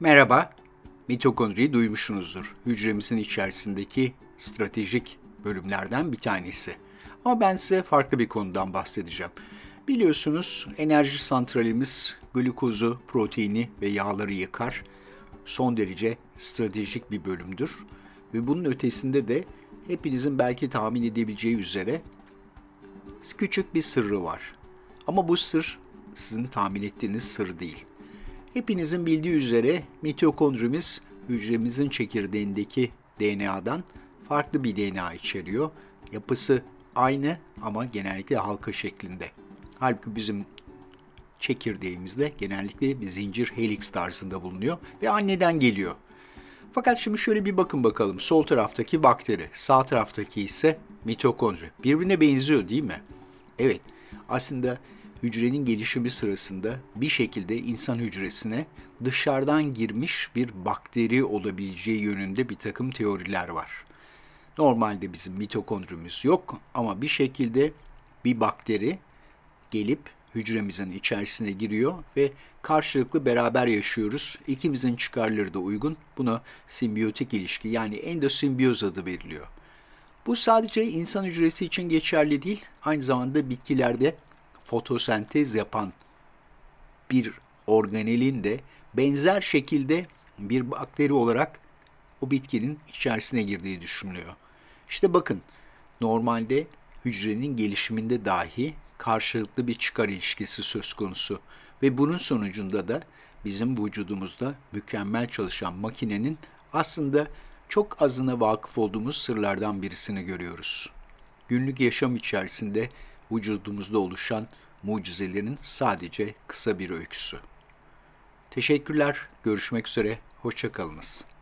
Merhaba, mitokondriyi duymuşsunuzdur. Hücremizin içerisindeki stratejik bölümlerden bir tanesi. Ama ben size farklı bir konudan bahsedeceğim. Biliyorsunuz enerji santralimiz glukozu, proteini ve yağları yıkar. Son derece stratejik bir bölümdür. Ve bunun ötesinde de hepinizin belki tahmin edebileceği üzere küçük bir sırrı var. Ama bu sır sizin tahmin ettiğiniz sır değil. Hepinizin bildiği üzere mitokondrimiz hücremizin çekirdeğindeki DNA'dan farklı bir DNA içeriyor. Yapısı aynı ama genellikle halka şeklinde. Halbuki bizim çekirdeğimizde genellikle bir zincir helix tarzında bulunuyor ve anneden geliyor. Fakat şimdi şöyle bir bakın bakalım. Sol taraftaki bakteri, sağ taraftaki ise mitokondri. Birbirine benziyor değil mi? Evet. Aslında hücrenin gelişimi sırasında bir şekilde insan hücresine dışarıdan girmiş bir bakteri olabileceği yönünde bir takım teoriler var. Normalde bizim mitokondrimiz yok ama bir şekilde bir bakteri gelip hücremizin içerisine giriyor ve karşılıklı beraber yaşıyoruz. İkimizin çıkarları da uygun. Buna simbiyotik ilişki yani endosimbiyoz adı veriliyor. Bu sadece insan hücresi için geçerli değil, aynı zamanda bitkilerde fotosentez yapan bir organelin de benzer şekilde bir bakteri olarak o bitkinin içerisine girdiği düşünülüyor. İşte bakın normalde hücrenin gelişiminde dahi karşılıklı bir çıkar ilişkisi söz konusu ve bunun sonucunda da bizim vücudumuzda mükemmel çalışan makinenin aslında çok azına vakıf olduğumuz sırlardan birisini görüyoruz. Günlük yaşam içerisinde vücudumuzda oluşan mucizelerin sadece kısa bir öyküsü. Teşekkürler, görüşmek üzere, hoşçakalınız.